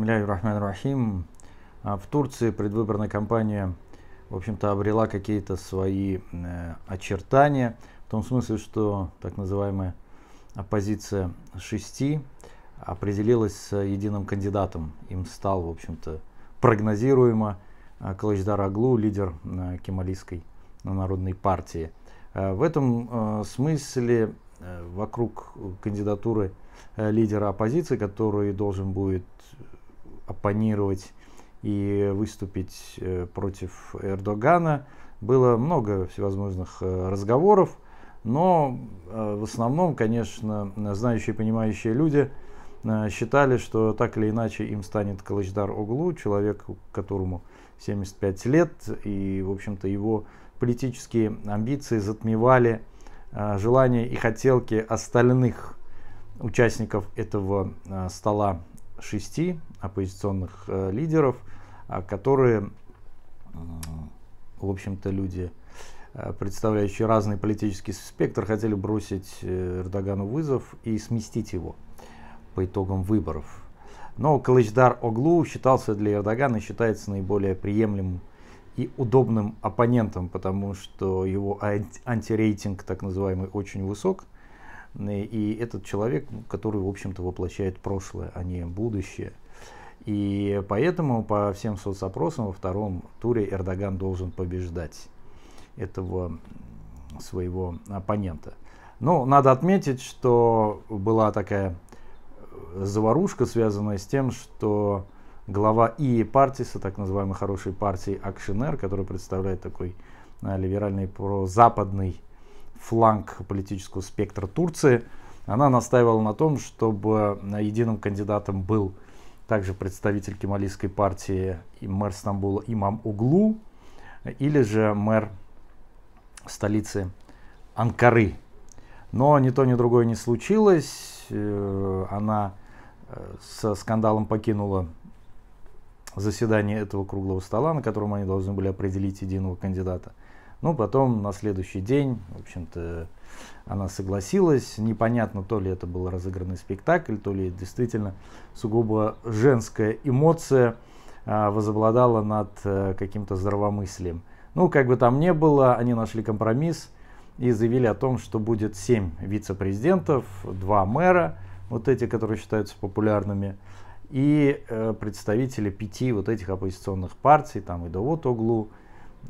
Бисмилляй рахман рахим. А в Турции предвыборная кампания, в общем-то, обрела какие-то свои э, очертания, в том смысле, что так называемая оппозиция шести определилась с единым кандидатом. Им стал, в общем-то, прогнозируемо э, Калачдар Аглу, лидер э, Кемалийской народной партии. В этом смысле вокруг кандидатуры лидера оппозиции, который должен будет оппонировать и выступить э, против Эрдогана. Было много всевозможных э, разговоров, но э, в основном, конечно, знающие и понимающие люди считали, что так или иначе им станет Калачдар Оглу, человек, которому 75 лет, и, в общем-то, его политические амбиции затмевали желания и хотелки остальных участников этого стола шести оппозиционных э, лидеров, а, которые, в общем-то, люди, э, представляющие разный политический спектр, хотели бросить э, Эрдогану вызов и сместить его по итогам выборов. Но Калычдар Оглу считался для Эрдогана считается наиболее приемлемым и удобным оппонентом, потому что его антирейтинг так называемый очень высок – Э, и этот человек, который, в общем-то, воплощает прошлое, а не будущее. И поэтому, по всем соцопросам, во втором туре Эрдоган должен побеждать этого своего оппонента. Но надо отметить, что была такая э, заварушка, связанная с тем, что глава и партии, так называемой хорошей партии Акшинер, который представляет такой э, либеральный прозападный фланг политического спектра Турции. Она настаивала на том, чтобы единым кандидатом был также представитель кемалийской партии и мэр Стамбула Имам Углу или же мэр столицы Анкары. Но ни то, ни другое не случилось. Э, она э, со скандалом покинула заседание этого круглого стола, на котором они должны были определить единого кандидата. Ну потом на следующий день, в общем-то, она согласилась. Непонятно, то ли это был разыгранный спектакль, то ли действительно сугубо женская эмоция а, возобладала над э, каким-то здравомыслием. Ну, как бы там ни было, они нашли компромисс и заявили о том, что будет 7 вице-президентов, 2 мэра, вот эти, которые считаются популярными, и э, представители пяти вот этих оппозиционных партий, там и Давут Оглу,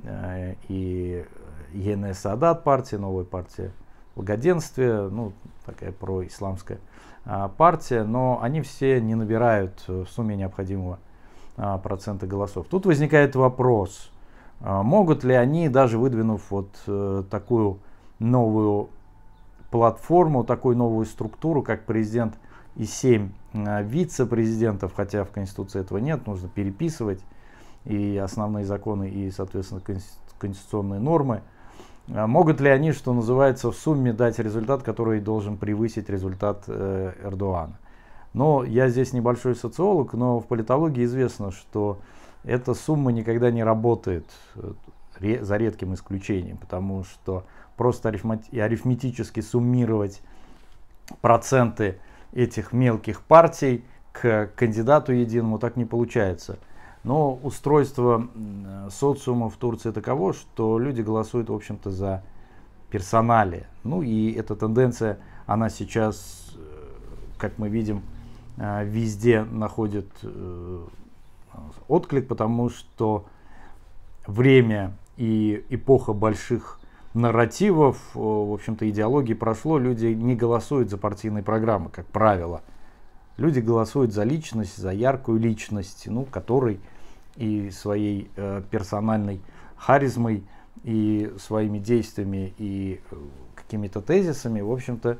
Э, и ЕНС e Садат партия, новая партия благоденствия, ну, такая происламская а, партия, но они все не набирают э, в сумме необходимого а, процента голосов. Тут возникает вопрос, а, могут ли они, даже выдвинув вот э, такую новую платформу, такую новую структуру, как президент и семь вице-президентов, хотя в Конституции этого нет, нужно переписывать и основные законы, и, соответственно, конституционные нормы. А могут ли они, что называется, в сумме дать результат, который должен превысить результат э, Эрдогана? Но я здесь небольшой социолог, но в политологии известно, что эта сумма никогда не работает, э, за редким исключением, потому что просто арифметически суммировать проценты этих мелких партий к кандидату единому так не получается – но устройство социума в Турции таково, что люди голосуют, в общем-то, за персонали. Ну и эта тенденция, она сейчас, э, как мы видим, э, везде находит э, отклик, потому что время и эпоха больших нарративов, в общем-то, идеологии прошло, люди не голосуют за партийные программы, как правило. Люди голосуют за личность, за яркую личность, ну, которой и своей э, персональной харизмой, и своими действиями, и э, какими-то тезисами, в общем-то,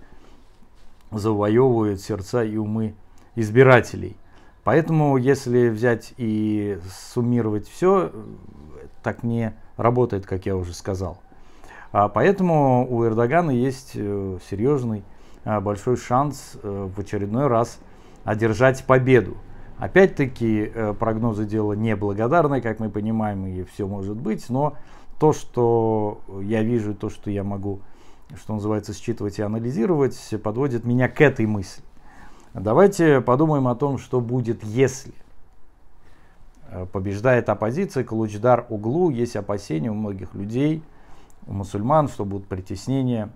завоевывают сердца и умы избирателей. Поэтому, если взять и суммировать все, э, так не работает, как я уже сказал. А поэтому у Эрдогана есть э, серьезный большой шанс в очередной раз одержать победу. Опять-таки э, прогнозы дело неблагодарное, как мы понимаем, и все может быть, но то, что я вижу, то, что я могу, что называется, считывать и анализировать, подводит меня к этой мысли. Давайте подумаем о том, что будет, если э, побеждает оппозиция, Калучдар углу, есть опасения у многих людей, у мусульман, что будут притеснения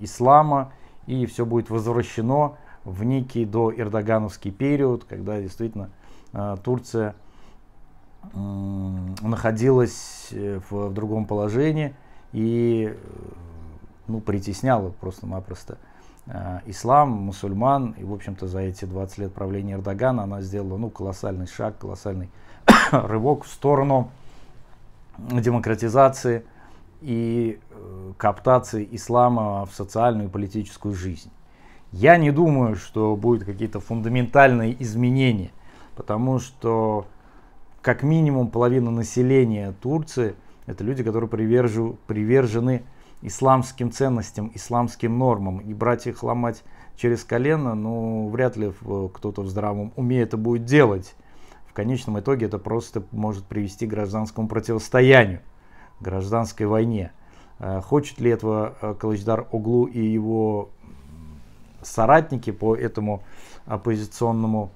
ислама, и все будет возвращено в некий до Эрдогановский период, когда действительно а, Турция находилась э, в, в другом положении и э, ну, притесняла просто-напросто а, ислам, мусульман. И, в общем-то, за эти 20 лет правления Эрдогана она сделала ну, колоссальный шаг, колоссальный рывок в сторону демократизации и э, коптации ислама в социальную и политическую жизнь. Я не думаю, что будут какие-то фундаментальные изменения, потому что как минимум половина населения Турции это люди, которые привержу, привержены исламским ценностям, исламским нормам. И брать их ломать через колено, ну, вряд ли кто-то в здравом уме это будет делать. В конечном итоге это просто может привести к гражданскому противостоянию, гражданской войне. Э, хочет ли этого э, Калачдар Оглу и его соратники по этому оппозиционному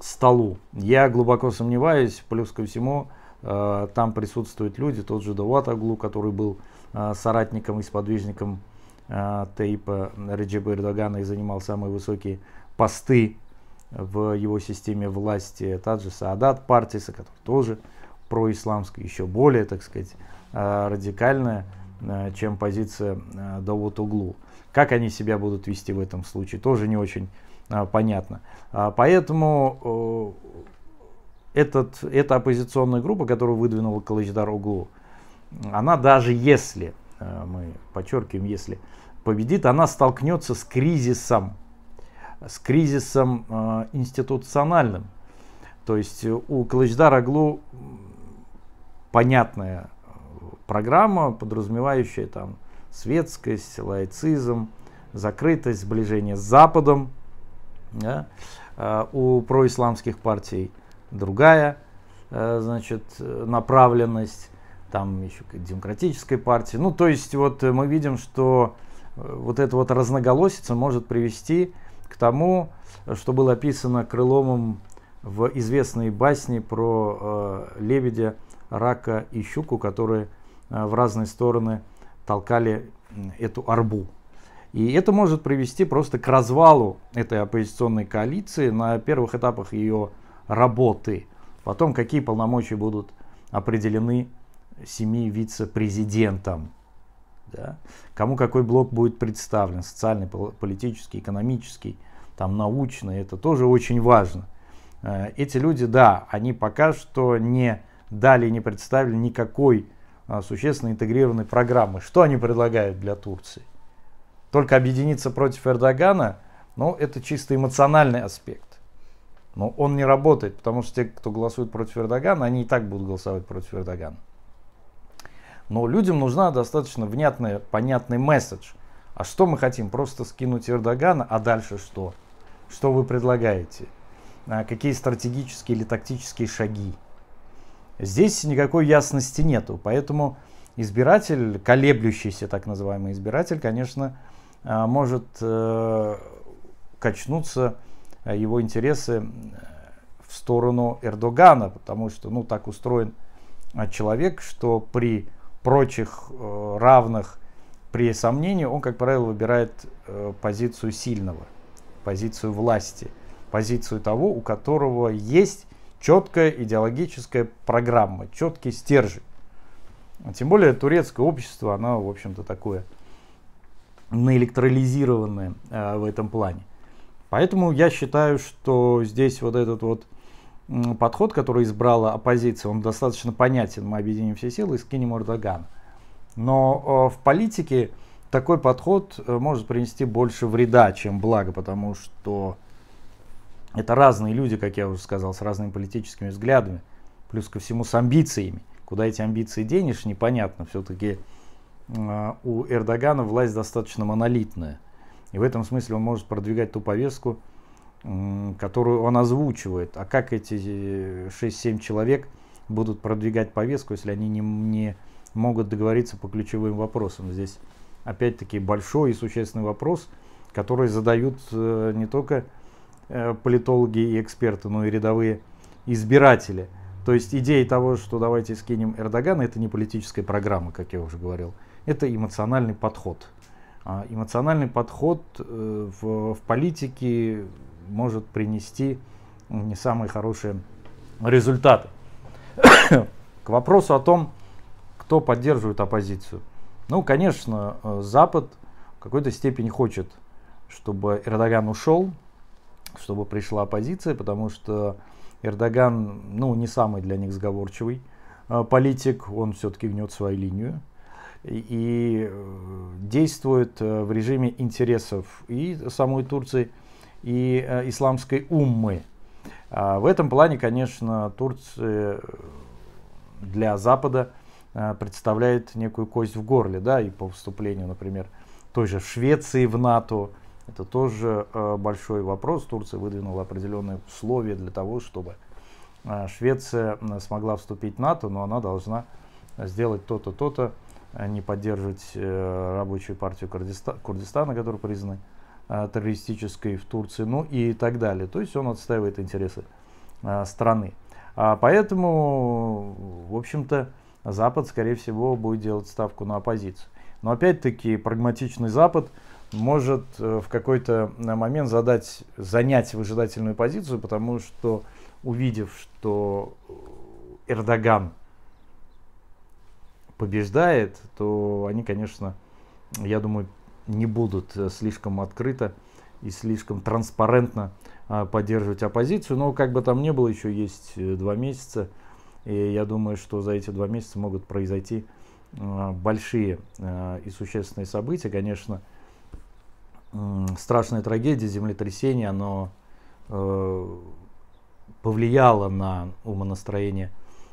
столу. Я глубоко сомневаюсь, плюс ко всему, э, там присутствуют люди, тот же Доват который был э, соратником и сподвижником э, Тейпа Реджеба Эрдогана и занимал самые высокие посты в его системе власти, тот же Саадат Партиса, который тоже происламская, еще более, так сказать, радикальная, чем позиция Давут Углу. Как они себя будут вести в этом случае, тоже не очень а, понятно. А, поэтому э, этот, эта оппозиционная группа, которую выдвинула Калычдар Углу, она даже если, э, мы подчеркиваем, если победит, она столкнется с кризисом, с кризисом э, институциональным. То есть у Калычдара Глу понятная программа, подразумевающая там светскость, лайцизм, закрытость, сближение с Западом. Да? А, у происламских партий другая э, значит, направленность, там еще демократической партии. Ну, то есть вот мы видим, что э, вот эта вот разноголосица может привести к тому, что было описано Крыломом в известной басне про э, лебедя, рака и щуку, которые э, в разные стороны толкали эту арбу. И это может привести просто к развалу этой оппозиционной коалиции на первых этапах ее работы. Потом какие полномочия будут определены семи вице-президентам. Да? Кому какой блок будет представлен, социальный, политический, экономический, там научный, это тоже очень важно. Э, эти люди, да, они пока что не дали, не представили никакой а, существенно интегрированной программы. Что они предлагают для Турции? Только объединиться против Эрдогана, ну, это чисто эмоциональный аспект. Но он не работает, потому что те, кто голосует против Эрдогана, они и так будут голосовать против Эрдогана. Но людям нужна достаточно внятная, понятный месседж. А что мы хотим? Просто скинуть Эрдогана, а дальше что? Что вы предлагаете? А какие стратегические или тактические шаги? Здесь никакой ясности нету, поэтому избиратель, колеблющийся так называемый избиратель, конечно, а, может э, качнуться э, его интересы э, в сторону Эрдогана, потому что ну, так устроен а, человек, что при прочих равных, при сомнении, он, как правило, выбирает позицию сильного, позицию власти, позицию того, у которого есть четкая идеологическая программа, четкий стержень. Тем более турецкое общество, оно, в общем-то, такое наэлектролизированное э, в этом плане. Поэтому я считаю, что здесь вот этот вот подход, который избрала оппозиция, он достаточно понятен. Мы объединим все силы и скинем Эрдогана. Но э, в политике такой подход э, может принести больше вреда, чем блага, потому что это разные люди, как я уже сказал, с разными политическими взглядами, плюс ко всему с амбициями. Куда эти амбиции денешь, непонятно. Все-таки э, а, у Эрдогана власть достаточно монолитная. И в этом смысле он может продвигать ту повестку, э, которую он озвучивает. А как эти 6-7 э, человек будут продвигать повестку, если они не, не могут договориться по ключевым вопросам? Здесь опять-таки большой и существенный вопрос, который задают э, не только Э, политологи и эксперты, но ну и рядовые избиратели. То есть идея того, что давайте скинем Эрдогана, это не политическая программа, как я уже говорил. Это эмоциональный подход. А, эмоциональный подход э, в, в политике может принести ну, не самые хорошие результаты. К вопросу о том, кто поддерживает оппозицию. Ну, конечно, э, Запад в какой-то степени хочет, чтобы Эрдоган ушел, чтобы пришла оппозиция, потому что Эрдоган, ну, не самый для них сговорчивый а, политик, он все-таки гнет свою линию и э, действует э, в режиме интересов и самой Турции, и э, исламской уммы. А в этом плане, конечно, Турция для Запада представляет некую кость в горле, да, и по вступлению, например, той же Швеции в НАТО, это тоже э, большой вопрос. Турция выдвинула определенные условия для того, чтобы э, Швеция смогла вступить в НАТО, но она должна сделать то-то, то-то, а не поддерживать э, рабочую партию Курдистана, который признан признана террористической в Турции, ну и так далее. То есть он отстаивает интересы страны. А поэтому, в общем-то, Запад, скорее всего, будет делать ставку на оппозицию. Но опять-таки прагматичный Запад – может э, в какой-то э, момент задать, занять выжидательную позицию, потому что увидев, что Эрдоган побеждает, то они, конечно, я думаю, не будут э, слишком открыто и слишком транспарентно а, поддерживать оппозицию. Но как бы там ни было, еще есть два месяца. И я думаю, что за эти два месяца могут произойти большие и существенные события. Конечно, страшная трагедия, землетрясение, оно э, повлияло на умонастроение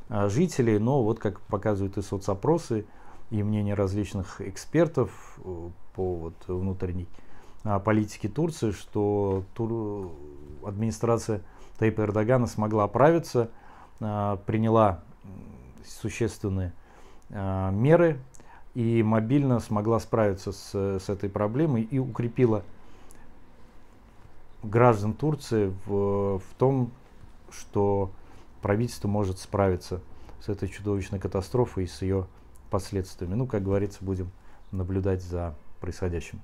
а, жителей, но вот как показывают и соцопросы, и мнения различных экспертов э, по вот, внутренней а, политике Турции, что тур... администрация Тайпа Эрдогана смогла оправиться, а, приняла существенные меры и мобильно смогла справиться с, с этой проблемой и укрепила граждан Турции в, в том, что правительство может справиться с этой чудовищной катастрофой и с ее последствиями. Ну, как говорится, будем наблюдать за происходящим.